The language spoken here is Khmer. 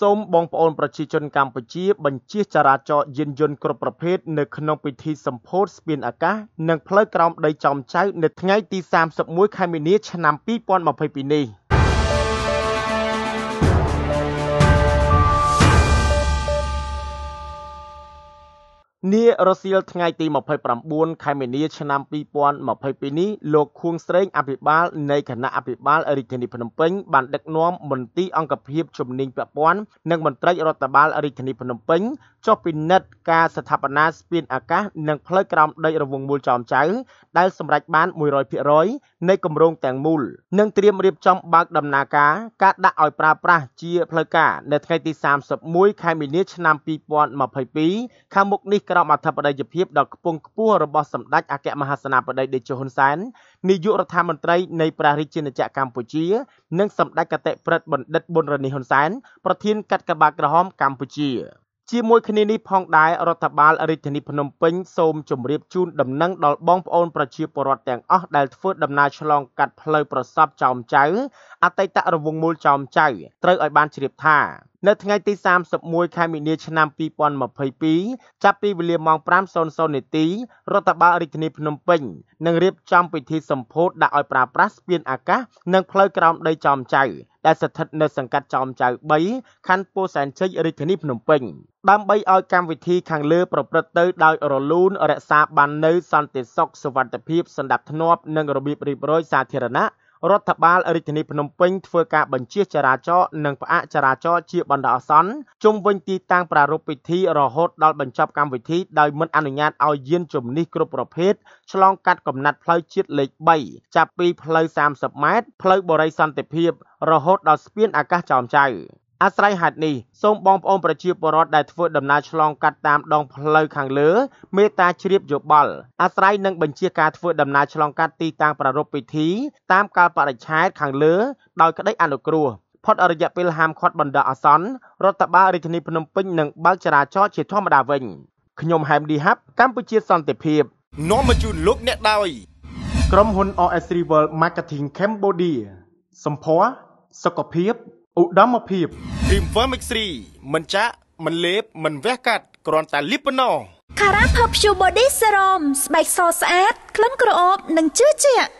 សូមបងប្អូនប្រជាជនកម្ពុជាបញ្ជាចរាចរណ៍យានយន្តគ្រប់ប្រភេទនៅក្នុងពិធីសម្ពោធស្ពានអាកាសនិងផ្លូវក្រោមដីចំចៅនៅថ្ងៃទី31ខែមីនាឆ្នាំ2022នេះ។នារសៀលថ្ងៃទី29ខែមីនាឆ្នាំ2022នេះលោកខួងស្រេងអភិបាលនៃគណៈអភិបាលរាជធានីភ្នំពេញបានដឹកនាំមន្ទីរអង្គភាពជំនាញពាក់ព័ន្ធនិងមន្ត្រីរដ្ឋបាលរាជធានីភ្នំពេញចុះពិនិត្យការស្ថាបនាស្ពានអាកាសនិងផ្លូវក្រោមដីរវងមូលចោមចៅដែលសម្រេចបាន100%នៃគម្រោងទាំងមូលនិងត្រៀមរៀបចំបើកដំណើរការការដាក់ឲ្យប្រើប្រាស់ជាផ្លូវការនៅថ្ងៃទី31ខែមីនាឆ្នាំ2022ខាងមុខនេះក្រោមអធិបតីភាពដ៏ខ្ពង់ខ្ពស់របស់សម្ដេចអគ្គមហាសេនាបតីតេជោហ៊ុនសែននាយករដ្ឋាមន្ត្រីនៃព្រះរាជាណាចក្រកម្ពុជានិងសម្ដេចកតេប្រិទ្ធបណ្ឌិតប៊ុនរនីហ៊ុនសែនប្រធានកាត់កបាក្រហមកម្ពុជា ជាមួយគ្នានេះផងដែររដ្ឋបាលរាជធានីភ្នំពេញសូមជម្រាបជូនដំណឹងដល់បងប្អូនប្រជាពលរដ្ឋទាំងអស់ដែលធ្វើដំណើរឆ្លងកាត់ផ្លូវប្រសពចោមចៅអតីតរវងមូលចោមចៅត្រូវឲ្យបានជ្រាបថានៅថ្ងៃទី31ខែមីនាឆ្នាំ2022ចាប់ពីវេលាម៉ោង5:00នាទីរដ្ឋបាលរាជធានីភ្នំពេញនឹងរៀបចំពិធីសម្ពោធដាក់ឲ្យប្រើប្រាស់ស្ពានអាកាសនិងផ្លូវក្រោមដីចោមចៅដែលស្ថិតនៅសង្កាត់ចោមចៅ3ខណ្ឌពោធិ៍សែនជ័យរាជធានីភ្នំពេញដើម្បីឲ្យកម្មវិធីខាងលើប្រព្រឹត្តទៅដោយរលូនរក្សាបាននូវសន្តិសុខសុវត្ថិភាពសណ្ដាប់ធ្នាប់និងរបៀបរៀបរយសាធារណៈរដ្ឋបាលរាជធានីភ្នំពេញធ្វើការបញ្ជាចរាចរណ៍និងផ្អាកចរាចរណ៍ជាបណ្ដោះអាសន្នជុំវិញទីតាំងប្រារព្ធពិធីរហូតដល់បញ្ចប់កម្មវិធី ដោយមិនអនុញ្ញាតឲ្យយានជំនិះគ្រប់ប្រភេទឆ្លងកាត់កំណាត់ផ្លូវជាតិលេខ3ចាប់ពីផ្លូវ30ម៉ែត្រផ្លូវបរិយសន្តិភាពរហូតដល់ស្ពានអាកាសចោមចៅអាស្រ័យហេតុនេះសូមបងប្អូនប្រជាពលរដ្ឋដែលធ្វើដំណើរឆ្លងកាត់តាមដងផ្លូវខាងលើ មេត្តាជ្រាបយោបល់អាស្រ័យនឹងបញ្ជាការធ្វើដំណើរឆ្លងកាត់ទីតាំងប្រារព្ធពិធី តាមកាលបរិច្ឆេទខាងលើដោយក្តីអនុគ្រោះផុតរយៈពេលហាមឃាត់បណ្ដោះអាសន្នរដ្ឋបាលរាជធានីភ្នំពេញនឹងបើកចរាចរណ៍ជាធម្មតាវិញខ្ញុំហែមឌីហាប់កម្ពុជាសន្តិភាពនាំមកជូនលោកអ្នកដោយក្រុមហ៊ុន OS Rival Marketing Cambodia សម្ភារសុខភាពឧត្តមភាព Dreamweaver Mix 3មិនចាក់មិនលេប មិនវះកាត់គ្រាន់តែលាបប៉ុណ្ណោះ Cara Perfume Body Serum ស្បែកសស្អាតក្លិនក្រអូប និងជឿជាក់